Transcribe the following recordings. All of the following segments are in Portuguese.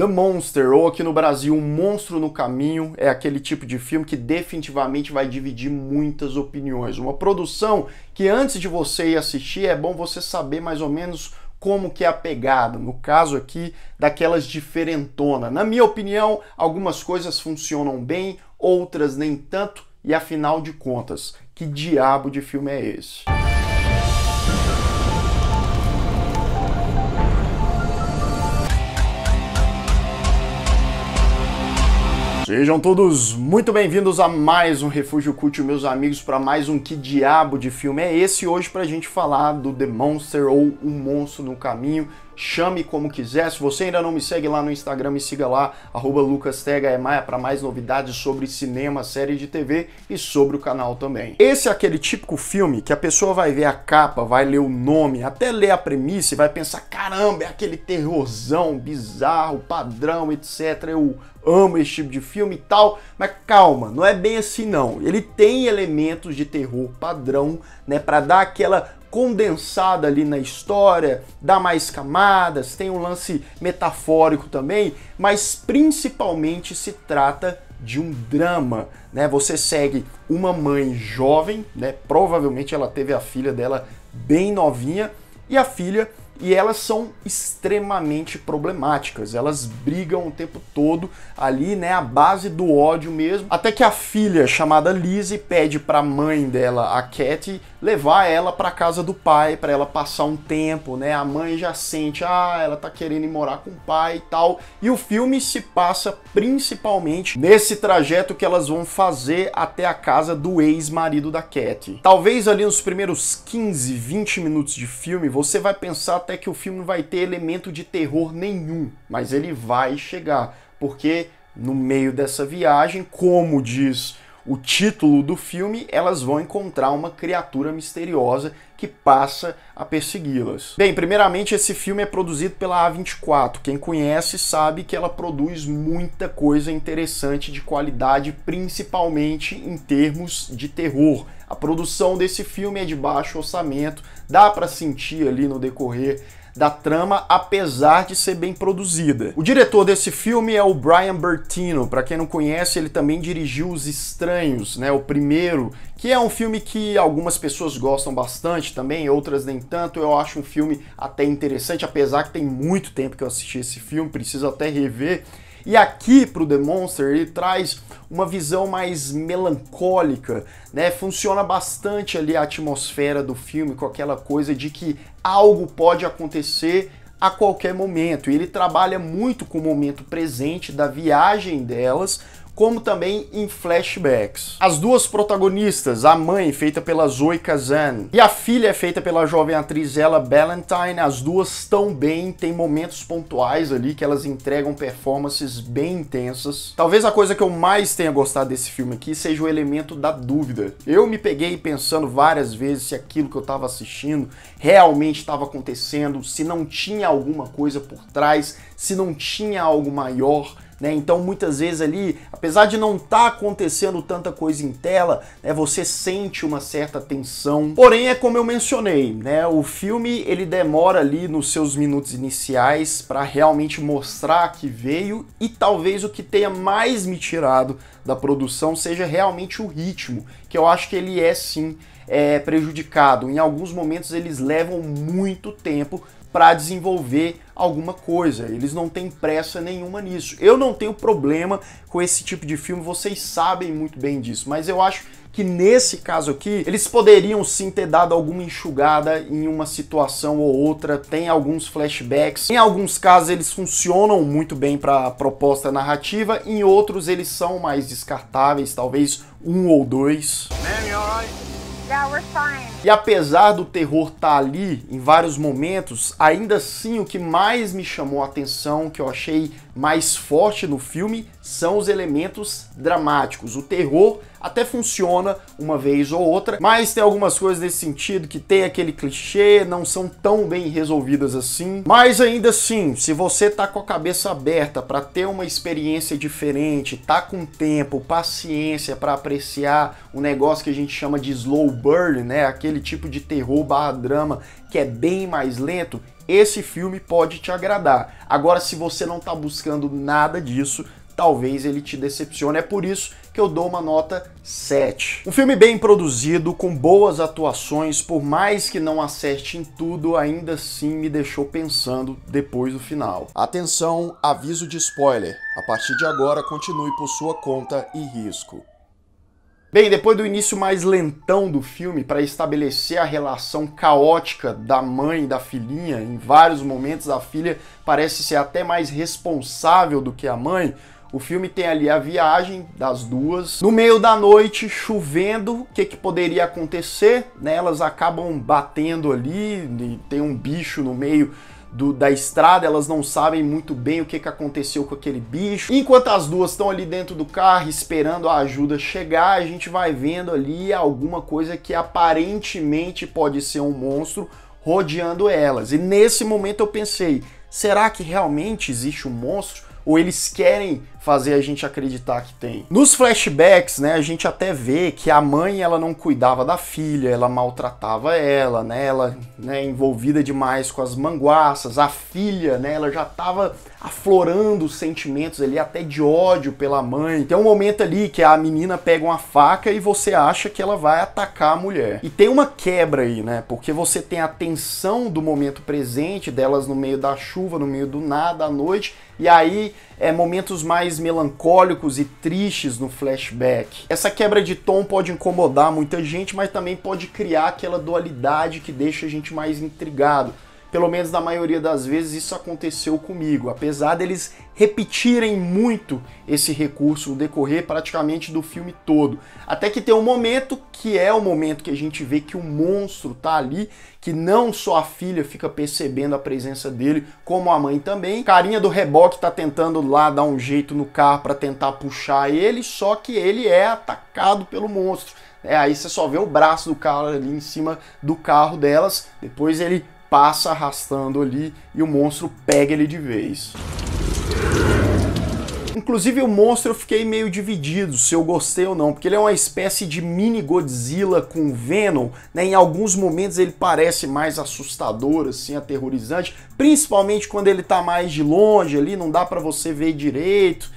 The Monster, ou aqui no Brasil, Um Monstro no Caminho, é aquele tipo de filme que definitivamente vai dividir muitas opiniões. Uma produção que antes de você ir assistir, é bom você saber mais ou menos como que é a pegada, no caso aqui daquelas diferentona. Na minha opinião, algumas coisas funcionam bem, outras nem tanto, e afinal de contas, que diabo de filme é esse? Sejam todos muito bem-vindos a mais um Refúgio Cult, meus amigos, para mais um Que Diabo de Filme é esse? Hoje para a gente falar do The Monster ou O Monstro no Caminho, chame como quiser. Se você ainda não me segue lá no Instagram, me siga lá, arroba lucastega.emaia para mais novidades sobre cinema, série de TV e sobre o canal também. Esse é aquele típico filme que a pessoa vai ver a capa, vai ler o nome, até ler a premissa e vai pensar, caramba, é aquele terrorzão bizarro, padrão, etc. Eu amo esse tipo de filme e tal, mas calma, não é bem assim não. Ele tem elementos de terror padrão, né, para dar aquela condensada ali na história, dá mais camadas, tem um lance metafórico também, mas principalmente se trata de um drama, né? Você segue uma mãe jovem, né? Provavelmente ela teve a filha dela bem novinha e a filha e elas são extremamente problemáticas. Elas brigam o tempo todo ali, né, a base do ódio mesmo, até que a filha chamada Lizzie pede para a mãe dela, a Cat, levar ela para casa do pai, para ela passar um tempo, né? A mãe já sente, ah, ela tá querendo ir morar com o pai e tal. E o filme se passa principalmente nesse trajeto que elas vão fazer até a casa do ex-marido da Cat. Talvez ali nos primeiros 15, 20 minutos de filme, você vai pensar até que o filme não vai ter elemento de terror nenhum, mas ele vai chegar, porque no meio dessa viagem, como diz o título do filme, elas vão encontrar uma criatura misteriosa que passa a persegui-las. Bem, primeiramente, esse filme é produzido pela A24. Quem conhece sabe que ela produz muita coisa interessante de qualidade, principalmente em termos de terror. A produção desse filme é de baixo orçamento, dá para sentir ali no decorrer da trama, apesar de ser bem produzida. O diretor desse filme é o Brian Bertino. Para quem não conhece, ele também dirigiu Os Estranhos, né? O primeiro que é um filme que algumas pessoas gostam bastante também, outras nem tanto. Eu acho um filme até interessante, apesar que tem muito tempo que eu assisti esse filme, preciso até rever. E aqui para o The Monster ele traz uma visão mais melancólica, né? Funciona bastante ali a atmosfera do filme com aquela coisa de que algo pode acontecer a qualquer momento. E ele trabalha muito com o momento presente da viagem delas como também em flashbacks. As duas protagonistas, a mãe feita pela Zoe Kazan e a filha feita pela jovem atriz Ella Ballantyne, as duas estão bem, tem momentos pontuais ali que elas entregam performances bem intensas. Talvez a coisa que eu mais tenha gostado desse filme aqui seja o elemento da dúvida. Eu me peguei pensando várias vezes se aquilo que eu estava assistindo realmente estava acontecendo, se não tinha alguma coisa por trás, se não tinha algo maior né? Então muitas vezes ali, apesar de não estar tá acontecendo tanta coisa em tela, né, você sente uma certa tensão. Porém é como eu mencionei, né, o filme ele demora ali nos seus minutos iniciais para realmente mostrar que veio e talvez o que tenha mais me tirado da produção seja realmente o ritmo, que eu acho que ele é sim é, prejudicado. Em alguns momentos eles levam muito tempo para desenvolver alguma coisa. Eles não têm pressa nenhuma nisso. Eu não tenho problema com esse tipo de filme, vocês sabem muito bem disso, mas eu acho que nesse caso aqui, eles poderiam sim ter dado alguma enxugada em uma situação ou outra, tem alguns flashbacks. Em alguns casos eles funcionam muito bem para a proposta narrativa, em outros eles são mais descartáveis, talvez um ou dois. Man, you alright? Yeah, we're fine. E apesar do terror estar tá ali em vários momentos, ainda assim o que mais me chamou a atenção, que eu achei mais forte no filme, são os elementos dramáticos. O terror até funciona uma vez ou outra, mas tem algumas coisas nesse sentido que tem aquele clichê, não são tão bem resolvidas assim. Mas ainda assim, se você tá com a cabeça aberta para ter uma experiência diferente, tá com tempo, paciência para apreciar o um negócio que a gente chama de slow burn, né? Aquele aquele tipo de terror barra drama que é bem mais lento, esse filme pode te agradar. Agora, se você não está buscando nada disso, talvez ele te decepcione. É por isso que eu dou uma nota 7. Um filme bem produzido, com boas atuações, por mais que não acerte em tudo, ainda assim me deixou pensando depois do final. Atenção, aviso de spoiler. A partir de agora, continue por sua conta e risco. Bem, depois do início mais lentão do filme, para estabelecer a relação caótica da mãe e da filhinha, em vários momentos a filha parece ser até mais responsável do que a mãe. O filme tem ali a viagem das duas. No meio da noite, chovendo, o que, que poderia acontecer? Né, elas acabam batendo ali, tem um bicho no meio do, da estrada, elas não sabem muito bem o que, que aconteceu com aquele bicho. Enquanto as duas estão ali dentro do carro esperando a ajuda chegar, a gente vai vendo ali alguma coisa que aparentemente pode ser um monstro rodeando elas. E nesse momento eu pensei, será que realmente existe um monstro? Ou eles querem fazer a gente acreditar que tem. Nos flashbacks, né, a gente até vê que a mãe ela não cuidava da filha, ela maltratava ela, né, ela né, envolvida demais com as manguaças, a filha, né, ela já estava aflorando os sentimentos ali até de ódio pela mãe. Tem um momento ali que a menina pega uma faca e você acha que ela vai atacar a mulher. E tem uma quebra aí, né, porque você tem a tensão do momento presente delas no meio da chuva, no meio do nada à noite, e aí é, momentos mais melancólicos e tristes no flashback. Essa quebra de tom pode incomodar muita gente, mas também pode criar aquela dualidade que deixa a gente mais intrigado pelo menos na maioria das vezes isso aconteceu comigo, apesar deles repetirem muito esse recurso no decorrer praticamente do filme todo. Até que tem um momento que é o momento que a gente vê que o monstro tá ali, que não só a filha fica percebendo a presença dele, como a mãe também. Carinha do reboque tá tentando lá dar um jeito no carro para tentar puxar ele, só que ele é atacado pelo monstro. É, aí você só vê o braço do cara ali em cima do carro delas. Depois ele passa arrastando ali e o monstro pega ele de vez. Inclusive o monstro eu fiquei meio dividido se eu gostei ou não, porque ele é uma espécie de mini Godzilla com Venom, né? Em alguns momentos ele parece mais assustador, assim, aterrorizante, principalmente quando ele tá mais de longe ali, não dá para você ver direito.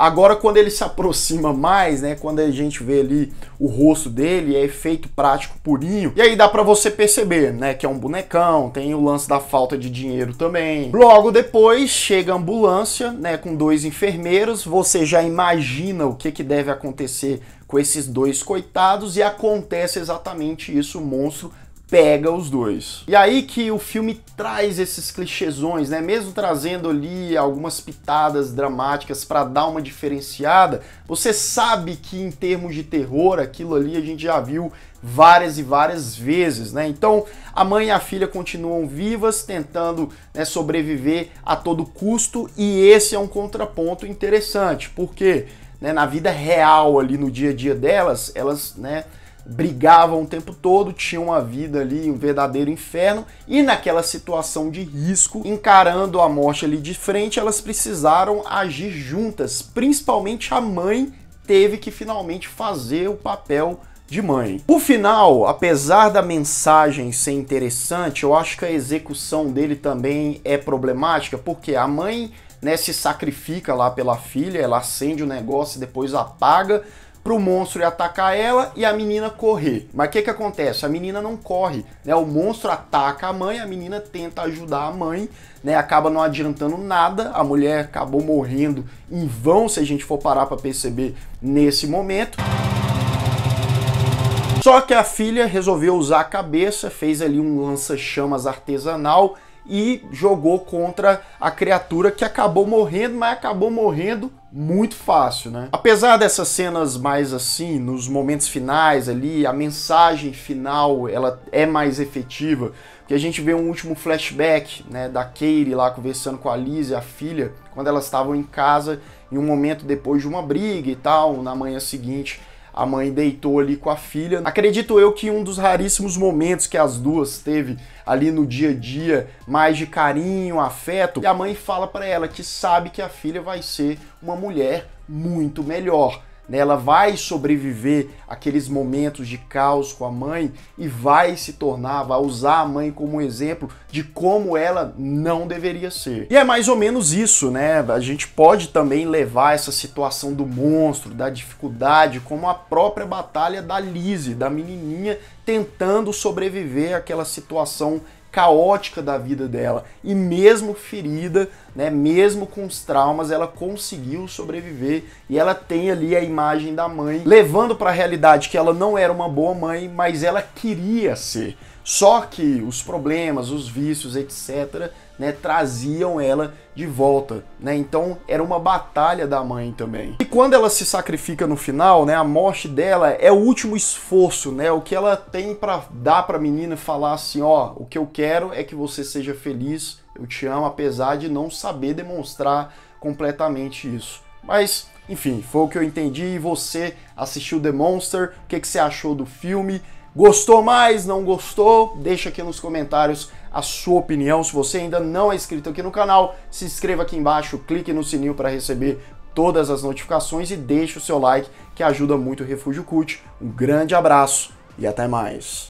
Agora, quando ele se aproxima mais, né? Quando a gente vê ali o rosto dele, é efeito prático purinho. E aí dá para você perceber, né? Que é um bonecão, tem o lance da falta de dinheiro também. Logo depois chega a ambulância, né? Com dois enfermeiros. Você já imagina o que, que deve acontecer com esses dois coitados e acontece exatamente isso. O monstro pega os dois. E aí que o filme traz esses clichêsões, né? Mesmo trazendo ali algumas pitadas dramáticas para dar uma diferenciada, você sabe que em termos de terror, aquilo ali a gente já viu várias e várias vezes, né? Então a mãe e a filha continuam vivas, tentando né, sobreviver a todo custo, e esse é um contraponto interessante, porque né, na vida real ali no dia a dia delas, elas, né? brigavam o tempo todo, tinham uma vida ali, um verdadeiro inferno, e naquela situação de risco, encarando a morte ali de frente, elas precisaram agir juntas, principalmente a mãe teve que finalmente fazer o papel de mãe. O final, apesar da mensagem ser interessante, eu acho que a execução dele também é problemática, porque a mãe né, se sacrifica lá pela filha, ela acende o negócio e depois apaga, pro monstro atacar ela e a menina correr. Mas o que que acontece? A menina não corre, né? O monstro ataca a mãe, a menina tenta ajudar a mãe, né? Acaba não adiantando nada, a mulher acabou morrendo em vão, se a gente for parar para perceber nesse momento. Só que a filha resolveu usar a cabeça, fez ali um lança-chamas artesanal, e jogou contra a criatura que acabou morrendo, mas acabou morrendo muito fácil, né? Apesar dessas cenas mais assim, nos momentos finais ali, a mensagem final, ela é mais efetiva, porque a gente vê um último flashback, né, da Katie lá conversando com a Liz, e a filha, quando elas estavam em casa, em um momento depois de uma briga e tal, na manhã seguinte, a mãe deitou ali com a filha. Acredito eu que um dos raríssimos momentos que as duas teve ali no dia a dia, mais de carinho, afeto, e a mãe fala para ela que sabe que a filha vai ser uma mulher muito melhor né? Ela vai sobreviver aqueles momentos de caos com a mãe e vai se tornar, vai usar a mãe como exemplo de como ela não deveria ser. E é mais ou menos isso, né? A gente pode também levar essa situação do monstro, da dificuldade, como a própria batalha da Lizzie, da menininha tentando sobreviver àquela situação caótica da vida dela e mesmo ferida, né, mesmo com os traumas, ela conseguiu sobreviver e ela tem ali a imagem da mãe, levando para a realidade que ela não era uma boa mãe, mas ela queria ser. Só que os problemas, os vícios, etc., né, traziam ela de volta, né? Então era uma batalha da mãe também. E quando ela se sacrifica no final, né, a morte dela é o último esforço, né? O que ela tem para dar para a menina falar assim, ó, o que eu quero é que você seja feliz, eu te amo apesar de não saber demonstrar completamente isso. Mas, enfim, foi o que eu entendi. E você assistiu The Monster? O que, que você achou do filme? Gostou mais? Não gostou? Deixa aqui nos comentários a sua opinião. Se você ainda não é inscrito aqui no canal, se inscreva aqui embaixo, clique no sininho para receber todas as notificações e deixe o seu like que ajuda muito o Refúgio Cult. Um grande abraço e até mais.